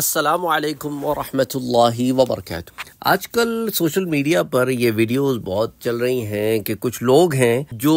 असलकम वरहमल वबरक आजकल सोशल मीडिया पर ये वीडियोस बहुत चल रही हैं कि कुछ लोग हैं जो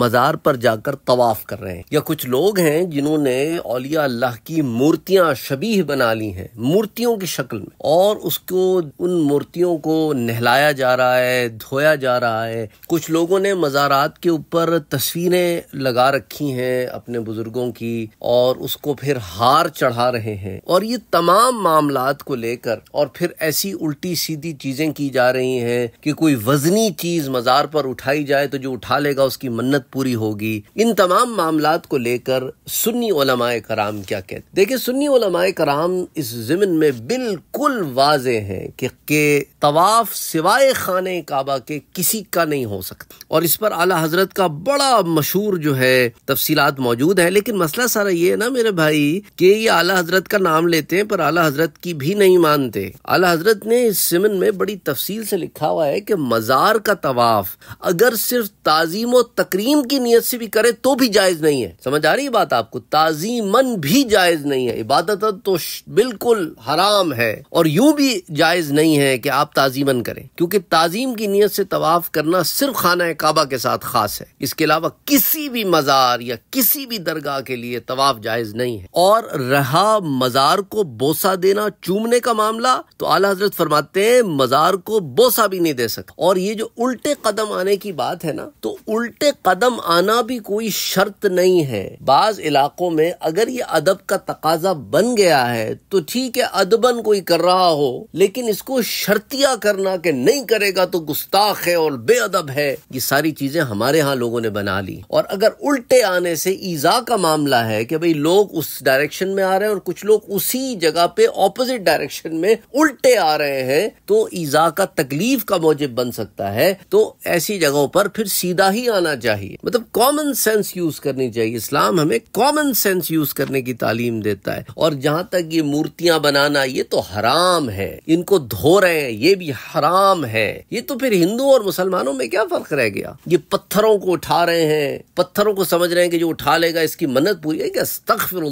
मज़ार पर जाकर तवाफ़ कर रहे हैं या कुछ लोग हैं जिन्होंने अलिया अल्लाह की मूर्तियां शबीह बना ली हैं मूर्तियों की शक्ल में और उसको उन मूर्तियों को नहलाया जा रहा है धोया जा रहा है कुछ लोगों ने मज़ारात के ऊपर तस्वीरें लगा रखी हैं अपने बुज़ुर्गों की और उसको फिर हार चढ़ा रहे हैं और ये तमाम तमाम मामला को लेकर और फिर ऐसी उल्टी सीधी चीजें की जा रही हैं कि कोई वजनी चीज मजार पर उठाई जाए तो जो उठा लेगा उसकी मन्नत पूरी होगी इन तमाम मामला को लेकर सुन्नी ओलमाए कराम क्या कहते देखिए सुन्नी ओलमाए कराम इस जमिन में बिल्कुल वाज हैं कि के तवाफ सिवाय खाने काबा के किसी का नहीं हो सकता और इस पर आला हजरत का बड़ा मशहूर जो है तफसीलात मौजूद है लेकिन मसला सारा ये है ना मेरे भाई कि ये आला हजरत का नाम लेते हैं पर आला हजरत की भी नहीं मानते आला हजरत ने इस सिमन में बड़ी तफसील से लिखा हुआ है कि मज़ार का तवाफ अगर सिर्फ ताजीम और तकरीम की नीयत से भी करे तो भी जायज़ नहीं है समझ आ रही बात आपको ताजीमन भी जायज़ नहीं है इबादत तो बिल्कुल हराम है और यूं भी जायज़ नहीं है कि आप ताजीमन करें क्योंकि ताजीम की नीयत से तवाफ करना सिर्फ खाना काबा के साथ खास है इसके अलावा किसी भी मज़ार या किसी भी दरगाह के लिए तवाफ जायज़ नहीं है और रहा मज़ार को बो बोसा देना चूमने का मामला तो आला हजरत फरमाते हैं मजार को बोसा भी नहीं दे सकता और ये जो उल्टे कदम आने की बात है ना तो उल्टे कदम आना भी कोई शर्त नहीं है बाज इलाकों में अगर ये अदब का तकाजा बन गया है तो ठीक है अदबन कोई कर रहा हो लेकिन इसको शर्तिया करना के नहीं करेगा तो गुस्ताख है और बेअदब है ये सारी चीजें हमारे यहाँ लोगों ने बना ली और अगर उल्टे आने से ईजा का मामला है कि भाई लोग उस डायरेक्शन में आ रहे हैं और कुछ लोग उसी जगह जगह पे ऑपोजिट डायरेक्शन में उल्टे आ रहे हैं तो ईजा का तकलीफ का मौजब बन सकता है तो ऐसी जगहों पर फिर सीधा ही आना चाहिए मतलब कॉमन सेंस यूज करनी चाहिए इस्लाम हमें कॉमन सेंस यूज करने की तालीम देता है और जहां तक ये मूर्तियां बनाना ये तो हराम है इनको धो रहे हैं ये भी हराम है ये तो फिर हिंदू और मुसलमानों में क्या फर्क रह गया ये पत्थरों को उठा रहे हैं पत्थरों को समझ रहे हैं कि जो उठा लेगा इसकी मन्नत पूरी है क्या तखफिर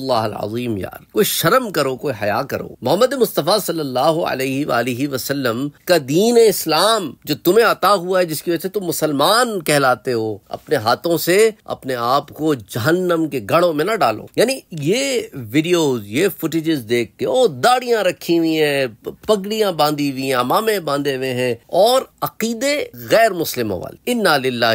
यार कोई शर्म करो कोई हया क्या करो मोहम्मद मुस्तफ़ा सल्लल्लाहु अलैहि वसल्लम का दीन इस्लाम जो तुम्हें अता हुआ है जिसकी वजह से तुम मुसलमान कहलाते हो अपने हाथों से अपने आप को जहन्नम के गढ़ों में ना डालो यानी ये वीडियोस ये फुटेजेस देख के ओ दाढ़ियां रखी हुई हैं पगड़ियां बांधी हुई हैं अमामे बांधे हुए हैं और अकीदे गैर मुस्लिमों वाले इन्ना इन्ना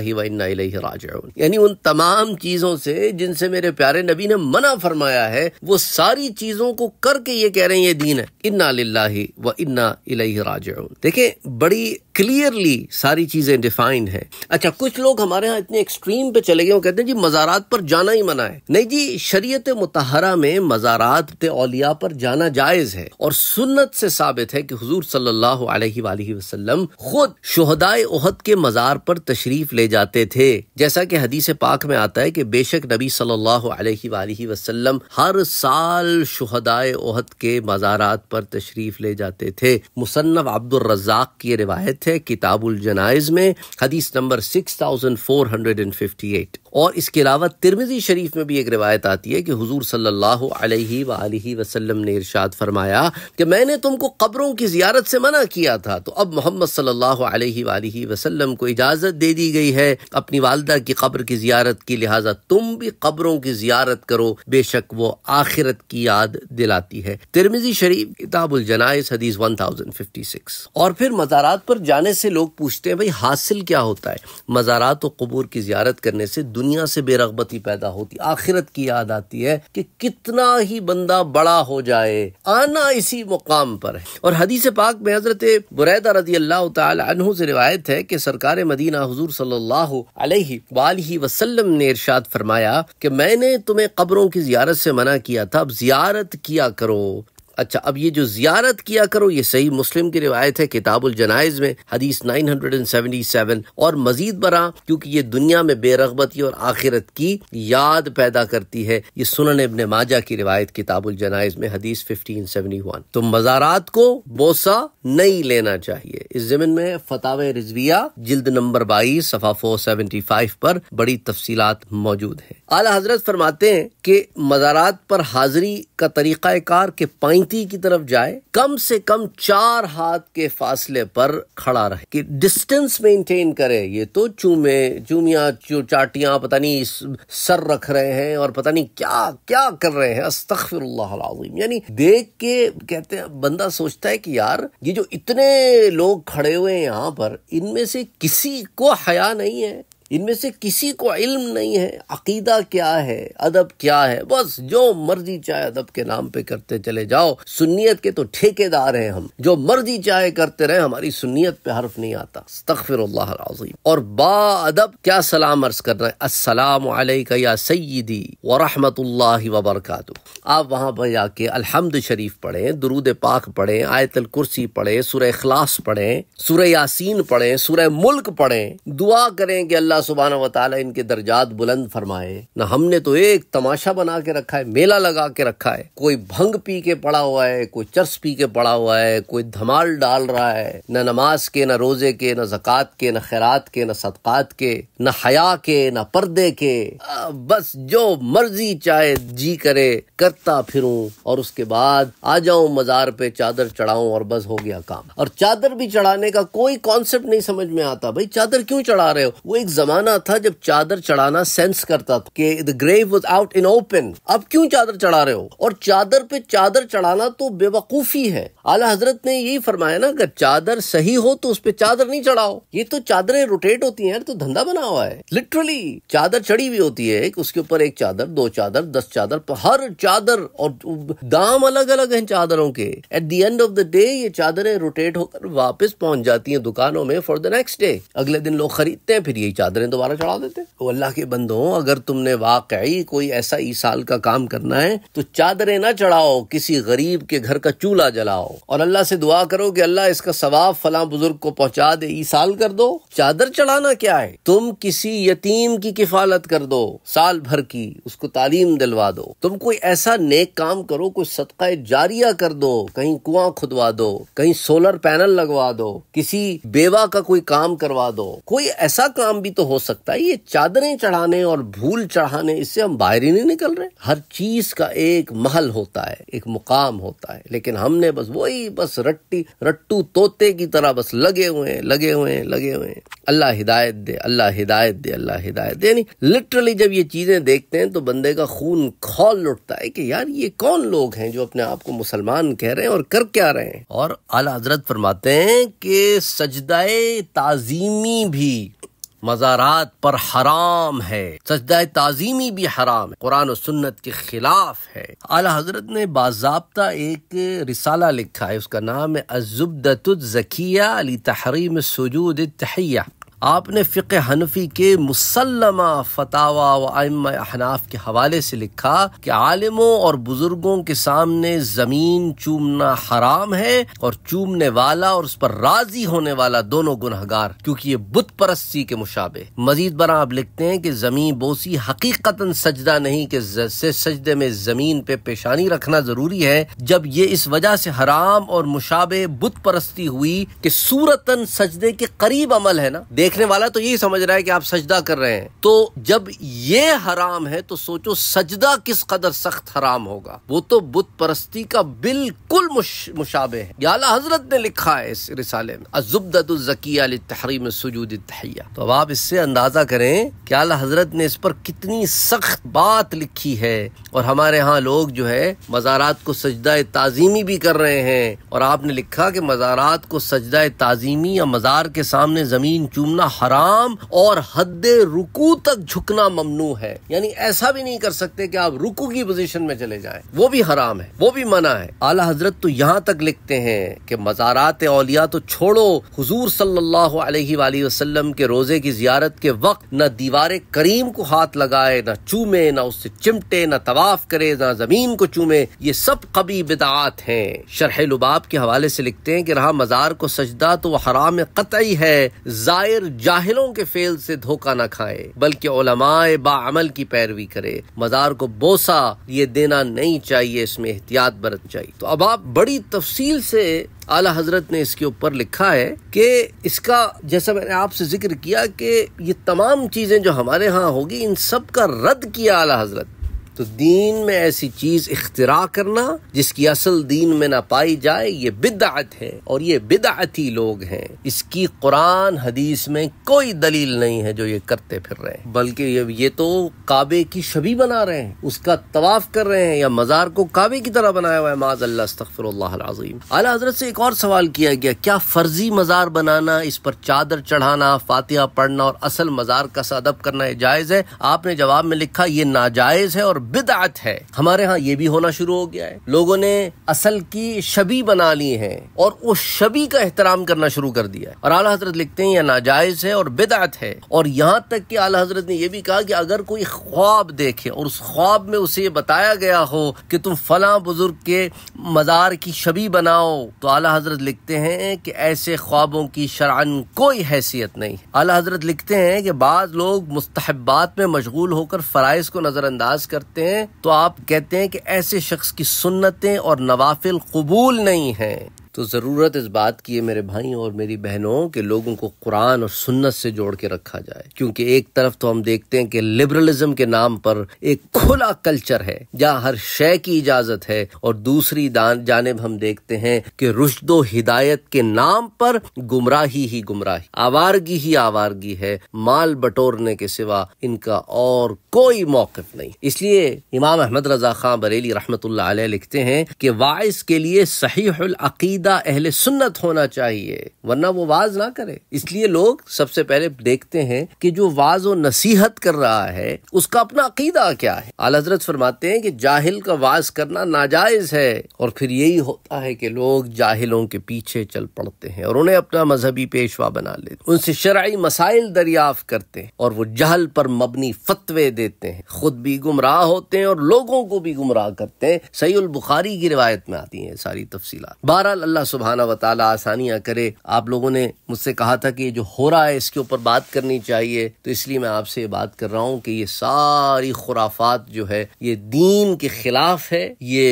यानी उन तमाम चीजों से जिनसे मेरे प्यारे नबी ने मना फरमाया है वो सारी चीजों को करके ये कह रहे हैं ये दीन है इन्ना लाला व इन्ना इलाही राज देखें बड़ी क्लियरली सारी चीज़ें डिफाइंड है अच्छा कुछ लोग हमारे यहाँ इतने एक्सट्रीम पे चले गए वो कहते हैं जी मज़ारात पर जाना ही मना है नहीं जी शरीयत मुतहरा में मज़ारात पे औलिया पर जाना जायज़ है और सुन्नत से साबित है कि हजूर सल्लल्लाहु अलैहि वसल्लम खुद शहदाय उहद के मज़ार पर तशरीफ ले जाते थे जैसा कि हदीस पाक में आता है कि बेशक नबी सल्लल्लाहु अलैहि वसल्लम हर साल शहदाय उहद के के मज़ारात पर तशरीफ़ ले जाते थे मुसन्फ़ अब्दुलरजाक की रिवायत है किताबुल जनाइज में हदीस number six thousand four hundred and fifty eight और इसके अलावा तिरमिजी शरीफ में भी एक रिवायत आती है कि हुजूर सल्लल्लाहु अलैहि सल्ला वसल्लम ने इरशाद फरमाया कि मैंने तुमको कब्रों की ज़ियारत से मना किया था तो अब मोहम्मद सल्लल्लाहु अलैहि सल्ह वसल्लम को इजाज़त दे दी गई है अपनी वालदा की कब्र की ज़ियारत की लिहाजा तुम भी कब्रों की ज़ियारत करो बेशक वो आखिरत की याद दिलाती है तिरमिजी शरीफ किताबुल जनाइस हदीस 1056 और फिर मज़ारात पर जाने से लोग पूछते हैं भाई हासिल क्या होता है मज़ारात और कबूर की जियारत करने से दुनिया से बेरगबती पैदा होती आखिरत की याद आती है कि कितना ही बंदा बड़ा हो जाए आना इसी मुकाम पर है और हदीस पाक में हजरत बुरैदा रजी अल्लाह से रिवायत है कि सरकार मदीना हजूर सल्लल्लाहु अलैहि वसल्लम ने इरशाद फरमाया कि मैंने तुम्हें कब्रों की जियारत से मना किया था अब जियारत किया करो अच्छा अब ये जो जियारत किया करो ये सही मुस्लिम की रिवायत है किताबुल जनाइज में हदीस 977 और मजीद बरा क्योंकि ये दुनिया में बेरगबती और आखिरत की याद पैदा करती है ये सुनन इबन माजा की रिवायत किताबुल जनाइज में हदीस 1571 तो मजारात को बोसा नहीं लेना चाहिए इस जमीन में फताव रिजविया जिल्द नंबर बाईस सफा फोर सेवेंटी फाइव पर बड़ी तफसी मौजूद है आला हजरत फरमाते हैं कि मजारात पर हाजिरी का तरीक़ाकार के पाई मोती की तरफ जाए कम से कम चार हाथ के फासले पर खड़ा रहे कि डिस्टेंस मेंटेन करे ये तो चूमे चूमिया चू चाटिया पता नहीं सर रख रहे हैं और पता नहीं क्या क्या कर रहे हैं अस्तर यानी देख के कहते हैं बंदा सोचता है कि यार ये जो इतने लोग खड़े हुए हैं यहाँ पर इनमें से किसी को हया नहीं है इनमें से किसी को इल्म नहीं है अकीदा क्या है अदब क्या है बस जो मर्जी चाहे अदब के नाम पे करते चले जाओ सुन्नियत के तो ठेकेदार हैं हम जो मर्जी चाहे करते रहे हमारी सुन्नियत पे हर्फ नहीं आता तखफिर और बा अदब क्या सलाम अर्ज कर रहे हैं असलम या सईदी वरहमत वबरकत आप वहां पर जाके अलहमद शरीफ पढ़े दरूद पाक पढ़े आयतल कुर्सी पढ़े सुरह खलास पढ़े सुरह यासीन पढ़े सुरह मुल्क पढ़े दुआ करें कि अल्लाह अल्लाह सुबहान वाली इनके दर्जात बुलंद फरमाए न हमने तो एक तमाशा बना के रखा है मेला लगा के रखा है कोई भंग पी के पड़ा हुआ है कोई चर्स पी के पड़ा हुआ है कोई धमाल डाल रहा है न नमाज के न रोजे के न जक़ात के न खैरात के न सदक़ात के न हया के न पर्दे के बस जो मर्जी चाहे जी करे करता फिरूं और उसके बाद आ जाऊं मजार पे चादर चढ़ाऊं और बस हो गया काम और चादर भी चढ़ाने का कोई कॉन्सेप्ट नहीं समझ में आता भाई चादर क्यों चढ़ा रहे हो वो एक जमाना था जब चादर चढ़ाना सेंस करता था कि the grave was out in open अब क्यों चादर चढ़ा रहे हो और चादर पे चादर चढ़ाना तो बेवकूफी है आला हजरत ने यही फरमाया ना अगर चादर सही हो तो उस पर चादर नहीं चढ़ाओ ये तो चादरें रोटेट होती हैं तो धंधा बना हुआ है लिटरली चादर चढ़ी हुई होती है उसके ऊपर एक चादर दो चादर दस चादर हर चादर और दाम अलग अलग है चादरों के at the end of the day ये चादरें रोटेट होकर वापस पहुंच जाती हैं दुकानों में फॉर द नेक्स्ट डे अगले दिन लोग खरीदते हैं फिर यही चादर चादरें दोबारा चढ़ा देते तो अल्लाह के बंदों अगर तुमने वाकई कोई ऐसा ईसाल का काम करना है तो चादरें ना चढ़ाओ किसी गरीब के घर का चूल्हा जलाओ और अल्लाह से दुआ करो कि अल्लाह इसका सवाब फला बुजुर्ग को पहुंचा दे ईसाल कर दो चादर चढ़ाना क्या है तुम किसी यतीम की किफालत कर दो साल भर की उसको तालीम दिलवा दो तुम कोई ऐसा नेक काम करो कोई सदका जारिया कर दो कहीं कुआं खुदवा दो कहीं सोलर पैनल लगवा दो किसी बेवा का कोई काम करवा दो कोई ऐसा काम भी तो हो सकता है ये चादरें चढ़ाने और भूल चढ़ाने इससे हम बाहर ही नहीं निकल रहे हर चीज का एक महल होता है एक मुकाम होता है लेकिन हमने बस वही बस रट्टी रट्टू तोते की तरह बस लगे हुए हैं लगे हुए हैं लगे हुए हैं अल्लाह हिदायत दे अल्लाह हिदायत दे अल्लाह हिदायत दे यानी लिटरली जब ये चीजें देखते हैं तो बंदे का खून खौल उठता है कि यार ये कौन लोग हैं जो अपने आप को मुसलमान कह रहे हैं और कर क्या रहे हैं और आला हजरत फरमाते हैं कि सजदाए ताजीमी भी मज़ारात पर हराम है सजदा ताजीमी भी हराम है कुरान और सुन्नत के खिलाफ है आला हजरत ने बाजाबता एक रिसाला लिखा है उसका नाम है अजुबदतुजकिया अली तहरीम सजूद तहिया आपने फ़िक हनफी के मुसलमा फतावा व अहनाफ के हवाले से लिखा कि आलिमों और बुजुर्गों के सामने ज़मीन चूमना हराम है और चूमने वाला और उस पर राजी होने वाला दोनों गुनहगार क्योंकि ये बुत परस्ती के मुशाबे मजीद बरा आप लिखते हैं कि जमीन बोसी हकीकता सजदा नहीं कि से सजदे में जमीन पे पेशानी रखना जरूरी है जब ये इस वजह से हराम और मुशाबे बुत परस्ती हुई कि सूरतन सजदे के करीब अमल है ना देखने वाला तो यही समझ रहा है कि आप सजदा कर रहे हैं तो जब ये हराम है तो सोचो सजदा किस कदर सख्त हराम होगा वो तो बुत परस्ती का बिल्कुल मुशाबे है याला हजरत ने लिखा है इस रिसाले में अजुबदतुलजकिया तहरीम सजूद तहिया तो अब आप इससे अंदाजा करें कि आला हजरत ने इस पर कितनी सख्त बात लिखी है और हमारे यहाँ लोग जो है मज़ारात को सजदा ताजीमी भी कर रहे हैं और आपने लिखा कि मज़ारात को सजदा ताजीमी या मज़ार के सामने ज़मीन चूमना घूमना हराम और हद रुकू तक झुकना ममनू है यानी ऐसा भी नहीं कर सकते कि आप रुकू की पोजीशन में चले जाए वो भी हराम है वो भी मना है आला हजरत तो यहाँ तक लिखते हैं कि मजारात औलिया तो छोड़ो हजूर सल्लाम के रोजे की जियारत के वक्त न दीवार करीम को हाथ लगाए न चूमे न उससे चिमटे न तवाफ करे न जमीन को चूमे ये सब कभी बिदात है शरह लुबाब के हवाले से लिखते हैं कि रहा मजार को सजदा तो वह हराम कतई है जायर सिर्फ जाहिलों के फेल से धोखा ना खाए बल्कि ओलमाए बामल की पैरवी करे मजार को बोसा ये देना नहीं चाहिए इसमें एहतियात बरत चाहिए तो अब आप बड़ी तफसील से आला हजरत ने इसके ऊपर लिखा है कि इसका जैसा मैंने आपसे जिक्र किया कि ये तमाम चीजें जो हमारे यहाँ होगी इन सब का रद्द किया आला हजरत तो दीन में ऐसी चीज इख्तरा करना जिसकी असल दीन में ना पाई जाए ये बिदात है और ये बिदाती लोग हैं इसकी कुरान हदीस में कोई दलील नहीं है जो ये करते फिर रहे हैं बल्कि ये ये तो काबे की छवि बना रहे हैं उसका तवाफ कर रहे हैं या मजार को काबे की तरह बनाया हुआ है माज अल्लाह आजीम अला हजरत से एक और सवाल किया गया क्या फर्जी मजार बनाना इस पर चादर चढ़ाना फातिहा पढ़ना और असल मजार का सदब करना जायज है आपने जवाब में लिखा ये नाजायज है और बिदात है हमारे यहाँ ये भी होना शुरू हो गया है लोगों ने असल की शबी बना ली है और उस शबी का एहतराम करना शुरू कर दिया है और आला हजरत लिखते हैं यह नाजायज है और बिदात है और यहाँ तक कि आला हजरत ने यह भी कहा कि अगर कोई ख्वाब देखे और उस ख्वाब में उसे ये बताया गया हो कि तुम फला बुजुर्ग के मजार की शबी बनाओ तो आला हजरत लिखते हैं कि ऐसे ख्वाबों की शरान कोई हैसियत नहीं आला हजरत लिखते हैं कि बाद लोग मुस्तहबात में मशगूल होकर फ़राइज को नज़रअंदाज करते हैं तो आप कहते हैं कि ऐसे शख्स की सुन्नतें और नवाफिल कबूल नहीं हैं तो ज़रूरत इस बात की है मेरे भाई और मेरी बहनों के लोगों को कुरान और सुन्नत से जोड़ के रखा जाए क्योंकि एक तरफ तो हम देखते हैं कि लिबरलिज्म के नाम पर एक खुला कल्चर है जहाँ हर शय की इजाजत है और दूसरी जानब हम देखते हैं कि रुशदो हिदायत के नाम पर गुमराही ही गुमराही आवारगी ही आवारगी है माल बटोरने के सिवा इनका और कोई मौकफ नहीं इसलिए इमाम अहमद रजा खां बरेली रहमत लिखते हैं कि वाइस के लिए सही अकीद अकीदा अहल सुन्नत होना चाहिए वरना वो वाज ना करे इसलिए लोग सबसे पहले देखते हैं कि जो वाज और नसीहत कर रहा है उसका अपना अकीदा क्या है आल हजरत फरमाते हैं कि जाहिल का वाज करना नाजायज है और फिर यही होता है कि लोग जाहिलों के पीछे चल पड़ते हैं और उन्हें अपना मजहबी पेशवा बना लेते उनसे शराय मसाइल दरियाफ्त करते हैं और वो जहल पर मबनी फतवे देते हैं खुद भी गुमराह होते हैं और लोगों को भी गुमराह करते हैं सही बुखारी की रिवायत में आती है सारी तफसी बहरहाल अल्लाह सुबहाना वाली आसानियाँ करे आप लोगों ने मुझसे कहा था कि ये जो हो रहा है इसके ऊपर बात करनी चाहिए तो इसलिए मैं आपसे ये बात कर रहा हूँ कि ये सारी खुराफात जो है ये दीन के खिलाफ है ये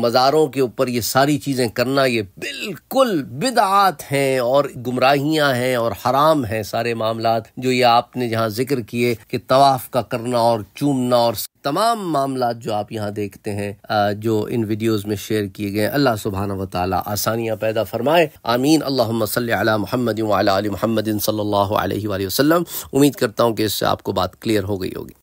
मज़ारों के ऊपर ये सारी चीज़ें करना ये बिल्कुल बिदात हैं और गुमराहियाँ हैं और हराम हैं सारे मामला जो ये आपने जहाँ जिक्र किए कि तवाफ़ का करना और चूमना और तमाम मामला जो आप यहाँ देखते हैं जो इन वीडियोस में शेयर किए गए अल्लाह सुबहान वाली आसानियाँ पैदा फरमाए आमीन अल्लाह महमद महमदिन सल्ला वसम उम्मीद करता हूँ कि इससे आपको बात क्लियर हो गई होगी